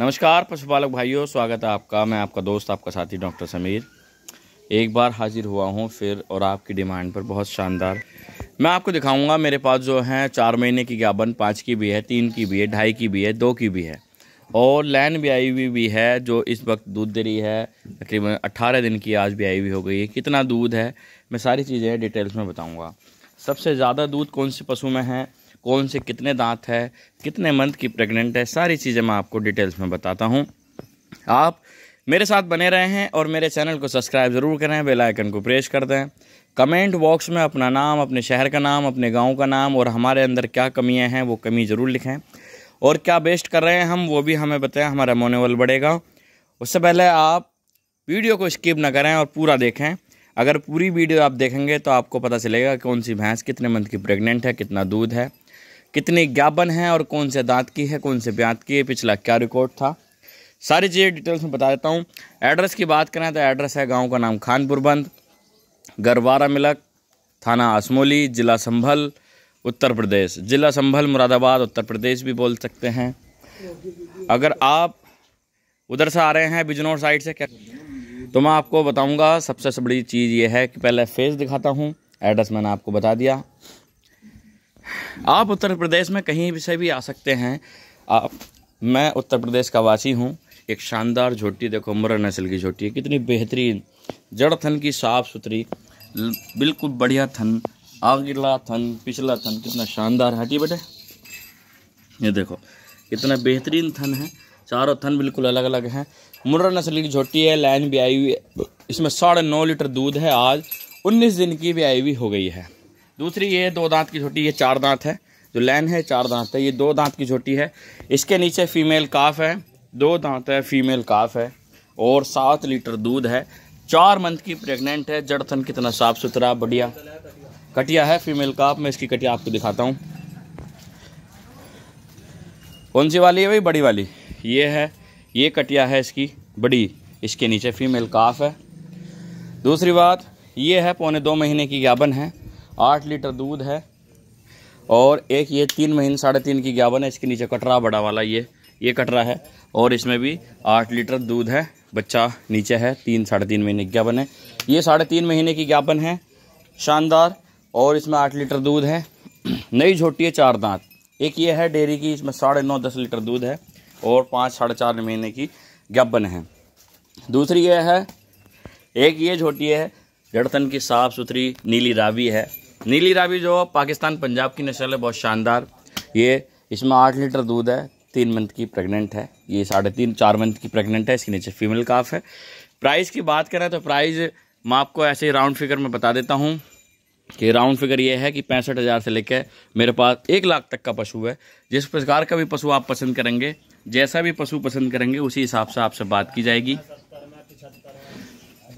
नमस्कार पशुपालक भाइयों स्वागत है आपका मैं आपका दोस्त आपका साथी डॉक्टर समीर एक बार हाजिर हुआ हूँ फिर और आपकी डिमांड पर बहुत शानदार मैं आपको दिखाऊंगा मेरे पास जो है चार महीने की गाबन पाँच की भी है तीन की भी है ढाई की भी है दो की भी है और लैन भी आई हुई भी है जो इस वक्त दूध दे रही है तकरीबन अट्ठारह दिन की आज भी आई हुई हो गई है कितना दूध है मैं सारी चीज़ें डिटेल्स में बताऊँगा सबसे ज़्यादा दूध कौन से पशु में है कौन से कितने दांत है कितने मंथ की प्रेग्नेंट है सारी चीज़ें मैं आपको डिटेल्स में बताता हूँ आप मेरे साथ बने रहे हैं और मेरे चैनल को सब्सक्राइब ज़रूर करें बेल आइकन को प्रेस कर दें कमेंट बॉक्स में अपना नाम अपने शहर का नाम अपने गांव का नाम और हमारे अंदर क्या कमियां हैं वो कमी ज़रूर लिखें और क्या बेस्ट कर रहे हैं हम वो भी हमें बताएं हमारा मनोबल बढ़ेगा उससे पहले आप वीडियो को स्किप ना करें और पूरा देखें अगर पूरी वीडियो आप देखेंगे तो आपको पता चलेगा कौन सी भैंस कितने मंथ की प्रेगनेंट है कितना दूध है कितनी ज्ञापन है और कौन से दांत की है कौन से ब्यात की है पिछला क्या रिकॉर्ड था सारी चीज़ें डिटेल्स में बता देता हूँ एड्रेस की बात करें तो एड्रेस है गाँव का नाम खानपुर बंद गरवारा मिलक थाना आसमोली जिला संभल उत्तर प्रदेश जिला संभल मुरादाबाद उत्तर प्रदेश भी बोल सकते हैं अगर आप उधर से आ रहे हैं बिजनौर साइड से क्या तो मैं आपको बताऊंगा सबसे बड़ी चीज़ ये है कि पहले फेस दिखाता हूँ एड्रेस मैंने आपको बता दिया आप उत्तर प्रदेश में कहीं भी से भी आ सकते हैं आप मैं उत्तर प्रदेश का वासी हूँ एक शानदार झोटी देखो मुर्रा नस्ल की झोटी है कितनी बेहतरीन जड़ थन की साफ़ सुथरी बिल्कुल बढ़िया थन आगिला थन पिछला थन कितना शानदार हटी बेटे ये देखो कितना बेहतरीन थन है चारों थन बिल्कुल अलग अलग हैं मुर्रा नस्ल की झोटी है लाइन भी आई हुई इसमें साढ़े नौ लीटर दूध है आज उन्नीस दिन की भी आई हुई हो गई है दूसरी ये दो दांत की छोटी ये चार दांत है जो लैन है चार दांत है ये दो दांत की छोटी है इसके नीचे फीमेल काफ है दो दांत है फीमेल काफ है और सात लीटर दूध है चार मंथ की प्रेग्नेंट है जड़थन कितना साफ सुथरा बढ़िया कटिया है फीमेल काफ मैं इसकी कटिया आपको दिखाता हूँ कौन सी वाली है भाई बड़ी वाली ये है ये कटिया है इसकी बड़ी इसके नीचे फीमेल काफ है दूसरी बात ये है पौने दो महीने की गाबन है आठ लीटर दूध है और एक ये तीन महीने साढ़े तीन की ग्यावन है इसके नीचे कटरा बड़ा वाला ये ये कटरा है और इसमें भी आठ लीटर दूध है बच्चा नीचे है तीन साढ़े तीन महीने की गावन है ये साढ़े तीन महीने की ज्ञापन है शानदार और इसमें आठ लीटर दूध है नई झोटी है चार दांत एक ये है डेयरी की इसमें साढ़े नौ दस लीटर दूध है और पाँच साढ़े चार महीने की ज्ञापन है दूसरी यह है एक ये झोटी है जड़तन की साफ़ सुथरी नीली रावी है नीली रावी जो पाकिस्तान पंजाब की नस्ल है बहुत शानदार ये इसमें आठ लीटर दूध है तीन मंथ की प्रेग्नेंट है ये साढ़े तीन चार मंथ की प्रेग्नेंट है इसके नीचे फीमेल काफ है प्राइस की बात करें तो प्राइस मैं आपको ऐसे ही राउंड फिगर में बता देता हूँ कि राउंड फिगर ये है कि पैंसठ हज़ार से लेकर मेरे पास एक लाख तक का पशु है जिस प्रकार का भी पशु आप पसंद करेंगे जैसा भी पशु पसंद करेंगे उसी हिसाब से आपसे बात की जाएगी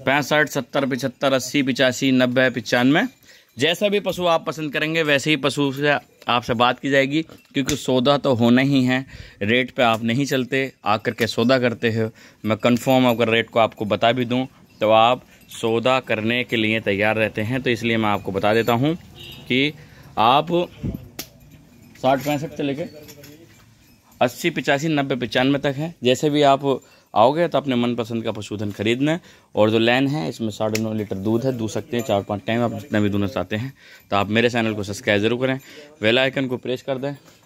पैंसठ सत्तर पचहत्तर अस्सी पिचासी नब्बे पचानवे जैसा भी पशु आप पसंद करेंगे वैसे ही पशु से आपसे बात की जाएगी क्योंकि सौदा तो होना ही है रेट पे आप नहीं चलते आकर के सौदा करते हो मैं कंफर्म अगर रेट को आपको बता भी दूं तो आप सौदा करने के लिए तैयार रहते हैं तो इसलिए मैं आपको बता देता हूं कि आप साठ पैंसठ से लेकर अस्सी पिचासी नब्बे पचानवे तक हैं जैसे भी आप आओगे तो अपने मनपसंद का पशुधन खरीदना और जो लैन है इसमें साढ़े नौ लीटर दूध है दूध सकते हैं चार पाँच टाइम आप जितना भी दूध चाहते हैं तो आप मेरे चैनल को सब्सक्राइब जरूर करें वेलाइकन को प्रेस कर दें